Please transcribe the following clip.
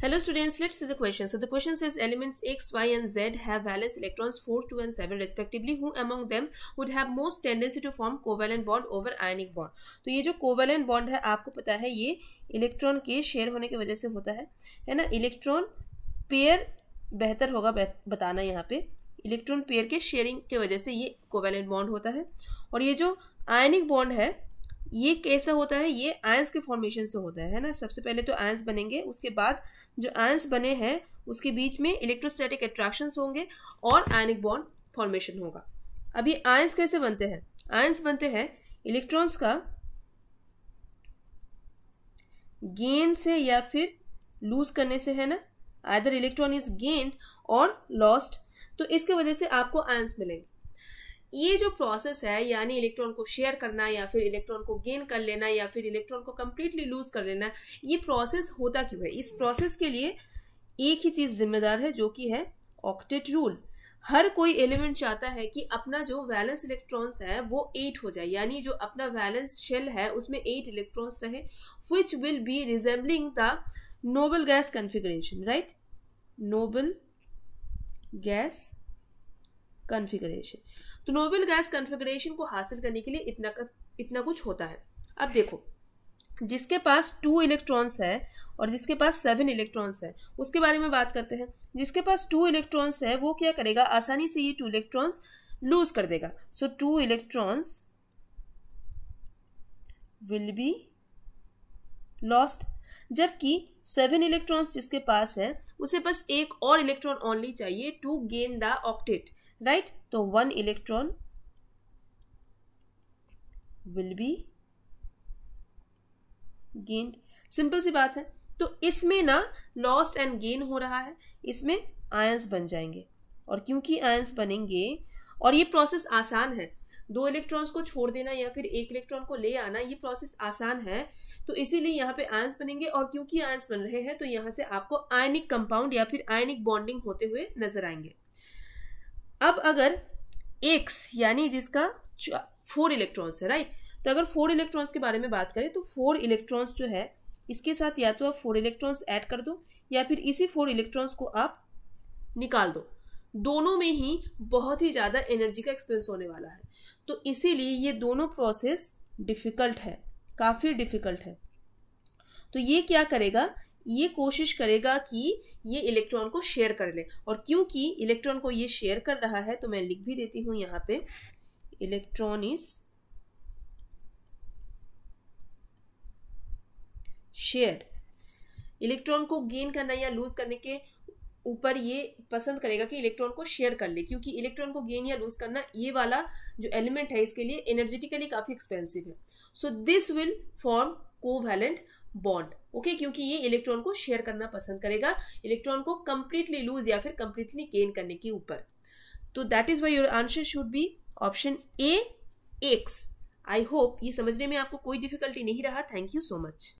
Hello students, let's see the question. So the question says elements x, y and z have valence electrons 4, 2 and 7 respectively. Who among them would have most tendency to form covalent bond over ionic bond? तो ये जो covalent bond है आपको पता है ये electron के share होने की वजह से होता है है ना इलेक्ट्रॉन पेयर बेहतर होगा बताना यहाँ पे इलेक्ट्रॉन पेयर के शेयरिंग के वजह से ये कोवेलेंट बॉन्ड होता है और ये जो आयनिक बॉन्ड है ये कैसा होता है ये आयंस के फॉर्मेशन से होता है ना सबसे पहले तो आयंस बनेंगे उसके बाद जो आयंस बने हैं उसके बीच में इलेक्ट्रोस्टैटिक अट्रैक्शन होंगे और आयनिक बॉन्ड फॉर्मेशन होगा अब ये आयंस कैसे बनते हैं आयंस बनते हैं इलेक्ट्रॉन्स का गेन से या फिर लूज करने से है ना आदर इलेक्ट्रॉन इज गेन और लॉस्ट तो इसके वजह से आपको आयंस मिलेंगे ये जो प्रोसेस है यानी इलेक्ट्रॉन को शेयर करना या फिर इलेक्ट्रॉन को गेन कर लेना या फिर इलेक्ट्रॉन को कम्प्लीटली लूज कर लेना ये प्रोसेस होता क्यों है इस प्रोसेस के लिए एक ही चीज़ जिम्मेदार है जो कि है ऑक्टेट रूल हर कोई एलिमेंट चाहता है कि अपना जो वैलेंस इलेक्ट्रॉन्स है वो एट हो जाए यानी जो अपना वैलेंस शेल है उसमें एट इलेक्ट्रॉन्स रहे which will be resembling the noble gas configuration right noble gas configuration तो नोबल गैस कन्फिग्रेशन को हासिल करने के लिए इतना इतना कुछ होता है अब देखो जिसके पास टू इलेक्ट्रॉन्स है और जिसके पास सेवन इलेक्ट्रॉन्स है उसके बारे में बात करते हैं जिसके पास टू इलेक्ट्रॉन्स है वो क्या करेगा आसानी से ये टू इलेक्ट्रॉन्स लूज कर देगा so two electrons will be lost जबकि सेवन इलेक्ट्रॉन्स जिसके पास है उसे बस एक और इलेक्ट्रॉन ओनली चाहिए to gain the octet right तो one electron will be gained simple सी बात है तो इसमें ना लॉस्ट एंड गेन हो रहा है इसमें आयंस बन जाएंगे और क्योंकि आयंस बनेंगे और ये प्रोसेस आसान है दो इलेक्ट्रॉन्स को छोड़ देना या फिर एक इलेक्ट्रॉन को ले आना ये प्रोसेस आसान है तो इसीलिए यहाँ पे आयंस बनेंगे और क्योंकि आयंस बन रहे हैं तो यहाँ से आपको आयनिक कंपाउंड या फिर आयनिक बॉन्डिंग होते हुए नजर आएंगे अब अगर एक्स यानी जिसका फोर इलेक्ट्रॉन्स है राइट तो अगर फोर इलेक्ट्रॉन्स के बारे में बात करें तो फोर इलेक्ट्रॉन्स जो है इसके साथ या तो आप फोर इलेक्ट्रॉन्स ऐड कर दो या फिर इसी फोर इलेक्ट्रॉन्स को आप निकाल दो दोनों में ही बहुत ही ज़्यादा एनर्जी का एक्सपेंस होने वाला है तो इसीलिए ये दोनों प्रोसेस डिफ़िकल्ट है काफ़ी डिफ़िकल्ट है तो ये क्या करेगा ये कोशिश करेगा कि ये इलेक्ट्रॉन को शेयर कर ले और क्योंकि इलेक्ट्रॉन को ये शेयर कर रहा है तो मैं लिख भी देती हूँ यहाँ पे इलेक्ट्रॉन इज शेयर इलेक्ट्रॉन को गेन करना या लूज करने के ऊपर ये पसंद करेगा कि इलेक्ट्रॉन को शेयर कर ले क्योंकि इलेक्ट्रॉन को गेन या लूज करना ये वाला जो एलिमेंट है इसके लिए एनर्जेटिकली काफ़ी एक्सपेंसिव है so this will form valent bond okay क्योंकि ये इलेक्ट्रॉन को शेयर करना पसंद करेगा इलेक्ट्रॉन को कंप्लीटली लूज या फिर कंप्लीटली गेन करने के ऊपर तो that is why your answer should be option A X I hope ये समझने में आपको कोई डिफिकल्टी नहीं रहा थैंक यू सो मच